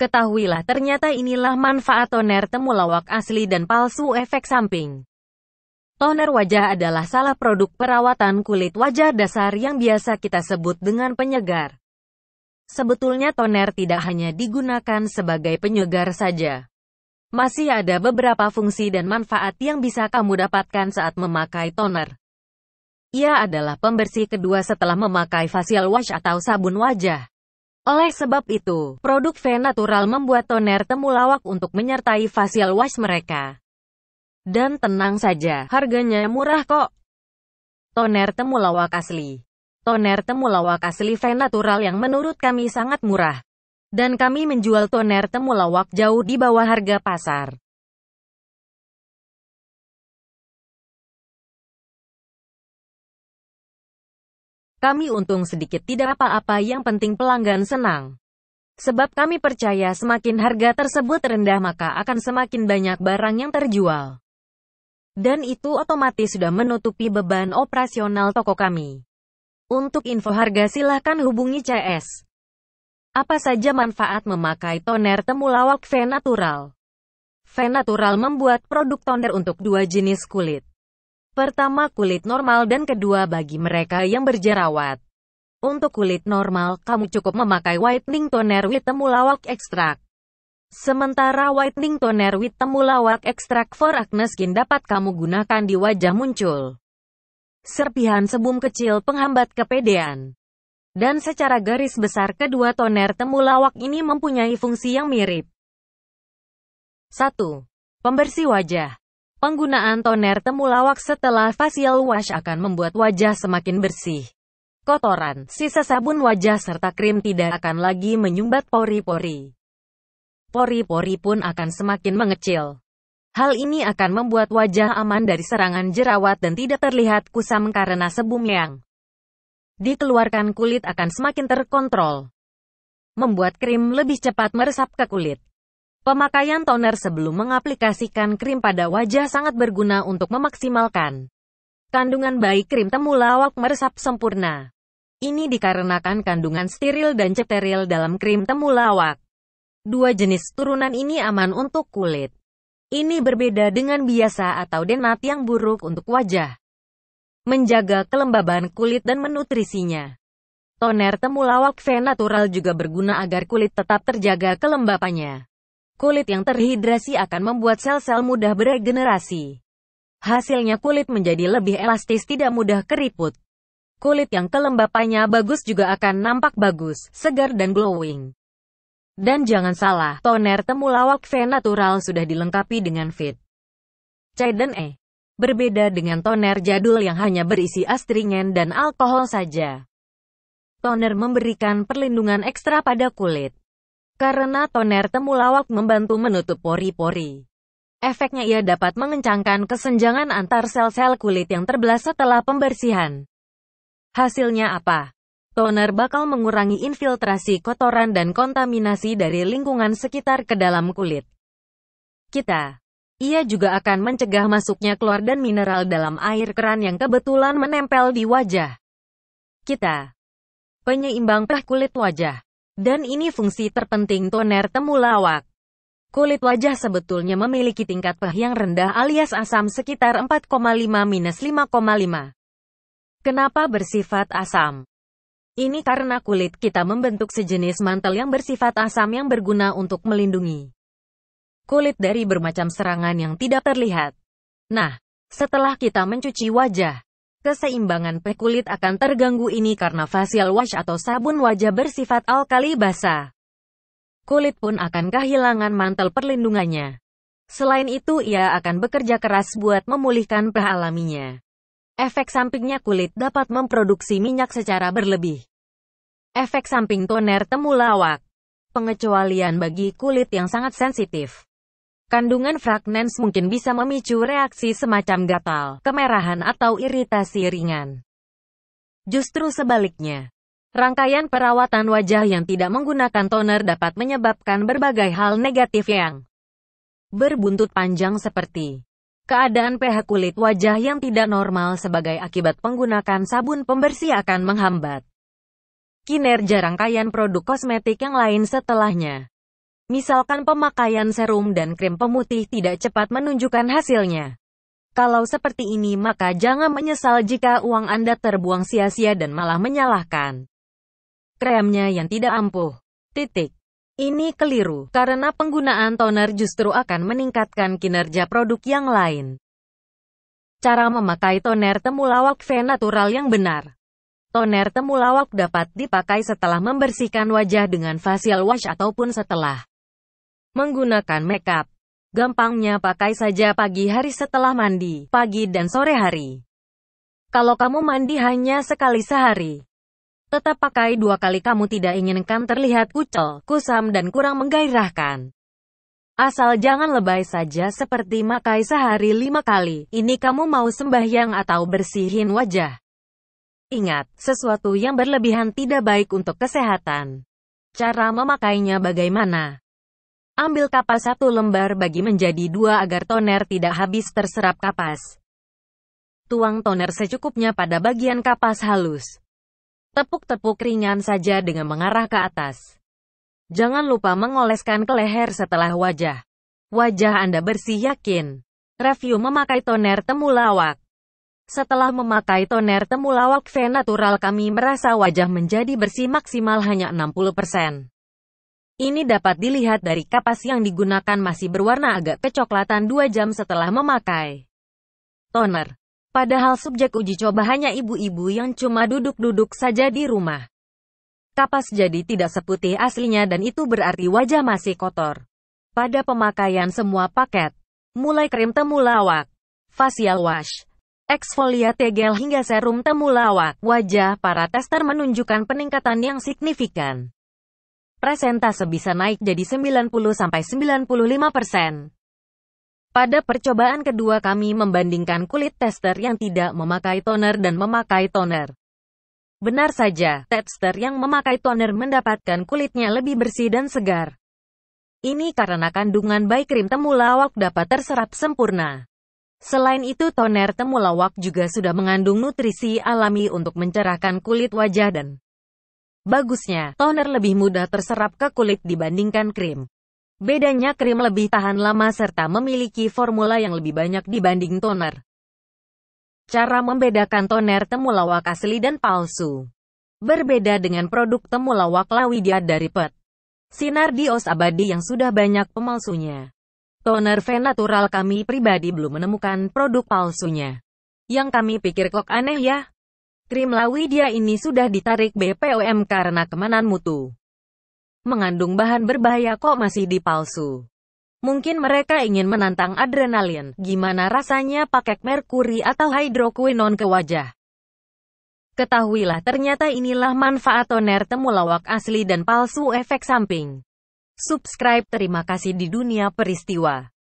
Ketahuilah ternyata inilah manfaat toner temulawak asli dan palsu efek samping. Toner wajah adalah salah produk perawatan kulit wajah dasar yang biasa kita sebut dengan penyegar. Sebetulnya toner tidak hanya digunakan sebagai penyegar saja. Masih ada beberapa fungsi dan manfaat yang bisa kamu dapatkan saat memakai toner. Ia adalah pembersih kedua setelah memakai facial wash atau sabun wajah. Oleh sebab itu, produk V Natural membuat toner temulawak untuk menyertai facial wash mereka. Dan tenang saja, harganya murah kok. Toner temulawak asli. Toner temulawak asli V Natural yang menurut kami sangat murah. Dan kami menjual toner temulawak jauh di bawah harga pasar. Kami untung sedikit tidak apa-apa yang penting pelanggan senang. Sebab kami percaya semakin harga tersebut rendah maka akan semakin banyak barang yang terjual. Dan itu otomatis sudah menutupi beban operasional toko kami. Untuk info harga silahkan hubungi CS. Apa saja manfaat memakai toner temulawak V Natural? V Natural membuat produk toner untuk dua jenis kulit. Pertama kulit normal dan kedua bagi mereka yang berjerawat. Untuk kulit normal, kamu cukup memakai whitening toner with temulawak ekstrak. Sementara whitening toner with temulawak ekstrak for acne skin dapat kamu gunakan di wajah muncul. Serpihan sebum kecil penghambat kepedean. Dan secara garis besar kedua toner temulawak ini mempunyai fungsi yang mirip. 1. Pembersih wajah Penggunaan toner temulawak setelah facial wash akan membuat wajah semakin bersih. Kotoran, sisa sabun wajah serta krim tidak akan lagi menyumbat pori-pori. Pori-pori pun akan semakin mengecil. Hal ini akan membuat wajah aman dari serangan jerawat dan tidak terlihat kusam karena sebum yang dikeluarkan kulit akan semakin terkontrol. Membuat krim lebih cepat meresap ke kulit. Pemakaian toner sebelum mengaplikasikan krim pada wajah sangat berguna untuk memaksimalkan kandungan baik krim temulawak meresap sempurna. Ini dikarenakan kandungan steril dan cepteril dalam krim temulawak. Dua jenis turunan ini aman untuk kulit. Ini berbeda dengan biasa atau denat yang buruk untuk wajah. Menjaga kelembaban kulit dan menutrisinya. Toner temulawak V natural juga berguna agar kulit tetap terjaga kelembapannya. Kulit yang terhidrasi akan membuat sel-sel mudah beregenerasi. Hasilnya kulit menjadi lebih elastis tidak mudah keriput. Kulit yang kelembapannya bagus juga akan nampak bagus, segar dan glowing. Dan jangan salah, toner temulawak V Natural sudah dilengkapi dengan fit. C dan E. Berbeda dengan toner jadul yang hanya berisi astringen dan alkohol saja. Toner memberikan perlindungan ekstra pada kulit. Karena toner temulawak membantu menutup pori-pori. Efeknya ia dapat mengencangkan kesenjangan antar sel-sel kulit yang terbelah setelah pembersihan. Hasilnya apa? Toner bakal mengurangi infiltrasi kotoran dan kontaminasi dari lingkungan sekitar ke dalam kulit. Kita. Ia juga akan mencegah masuknya klor dan mineral dalam air keran yang kebetulan menempel di wajah. Kita. Penyeimbang pH kulit wajah. Dan ini fungsi terpenting toner temulawak. Kulit wajah sebetulnya memiliki tingkat pH yang rendah alias asam sekitar 4,5 5,5. Kenapa bersifat asam? Ini karena kulit kita membentuk sejenis mantel yang bersifat asam yang berguna untuk melindungi kulit dari bermacam serangan yang tidak terlihat. Nah, setelah kita mencuci wajah, Keseimbangan pekulit akan terganggu ini karena facial wash atau sabun wajah bersifat alkali basah. Kulit pun akan kehilangan mantel perlindungannya. Selain itu ia akan bekerja keras buat memulihkan pH Efek sampingnya kulit dapat memproduksi minyak secara berlebih. Efek samping toner temulawak. Pengecualian bagi kulit yang sangat sensitif. Kandungan fragnans mungkin bisa memicu reaksi semacam gatal, kemerahan atau iritasi ringan. Justru sebaliknya, rangkaian perawatan wajah yang tidak menggunakan toner dapat menyebabkan berbagai hal negatif yang berbuntut panjang seperti keadaan pH kulit wajah yang tidak normal sebagai akibat penggunaan sabun pembersih akan menghambat kinerja rangkaian produk kosmetik yang lain setelahnya. Misalkan pemakaian serum dan krim pemutih tidak cepat menunjukkan hasilnya. Kalau seperti ini maka jangan menyesal jika uang Anda terbuang sia-sia dan malah menyalahkan kremnya yang tidak ampuh. Titik. Ini keliru, karena penggunaan toner justru akan meningkatkan kinerja produk yang lain. Cara memakai toner temulawak V natural yang benar. Toner temulawak dapat dipakai setelah membersihkan wajah dengan facial wash ataupun setelah menggunakan makeup. Gampangnya pakai saja pagi hari setelah mandi, pagi dan sore hari. Kalau kamu mandi hanya sekali sehari, tetap pakai dua kali kamu tidak inginkan terlihat kucel, kusam dan kurang menggairahkan. Asal jangan lebay saja seperti makai sehari lima kali, ini kamu mau sembahyang atau bersihin wajah. Ingat, sesuatu yang berlebihan tidak baik untuk kesehatan. Cara memakainya bagaimana? Ambil kapas satu lembar bagi menjadi dua agar toner tidak habis terserap kapas. Tuang toner secukupnya pada bagian kapas halus. Tepuk-tepuk ringan saja dengan mengarah ke atas. Jangan lupa mengoleskan ke leher setelah wajah. Wajah Anda bersih yakin. Review memakai toner temulawak. Setelah memakai toner temulawak V Natural kami merasa wajah menjadi bersih maksimal hanya 60%. Ini dapat dilihat dari kapas yang digunakan masih berwarna agak kecoklatan 2 jam setelah memakai toner. Padahal subjek uji coba hanya ibu-ibu yang cuma duduk-duduk saja di rumah. Kapas jadi tidak seputih aslinya dan itu berarti wajah masih kotor. Pada pemakaian semua paket, mulai krim temulawak, facial wash, exfoliate gel hingga serum temulawak, wajah para tester menunjukkan peningkatan yang signifikan presentase bisa naik jadi 90-95%. Pada percobaan kedua kami membandingkan kulit tester yang tidak memakai toner dan memakai toner. Benar saja, tester yang memakai toner mendapatkan kulitnya lebih bersih dan segar. Ini karena kandungan baik krim temulawak dapat terserap sempurna. Selain itu toner temulawak juga sudah mengandung nutrisi alami untuk mencerahkan kulit wajah dan Bagusnya, toner lebih mudah terserap ke kulit dibandingkan krim. Bedanya krim lebih tahan lama serta memiliki formula yang lebih banyak dibanding toner. Cara membedakan toner temulawak asli dan palsu. Berbeda dengan produk temulawak Lawidia dari PET. Sinar Dios Abadi yang sudah banyak pemalsunya. Toner V Natural kami pribadi belum menemukan produk palsunya. Yang kami pikir kok aneh ya, Krim dia ini sudah ditarik BPOM karena kemanan mutu. Mengandung bahan berbahaya kok masih dipalsu. Mungkin mereka ingin menantang adrenalin. Gimana rasanya pakai merkuri atau hidroquinon ke wajah? Ketahuilah ternyata inilah manfaat toner temulawak asli dan palsu efek samping. Subscribe terima kasih di dunia peristiwa.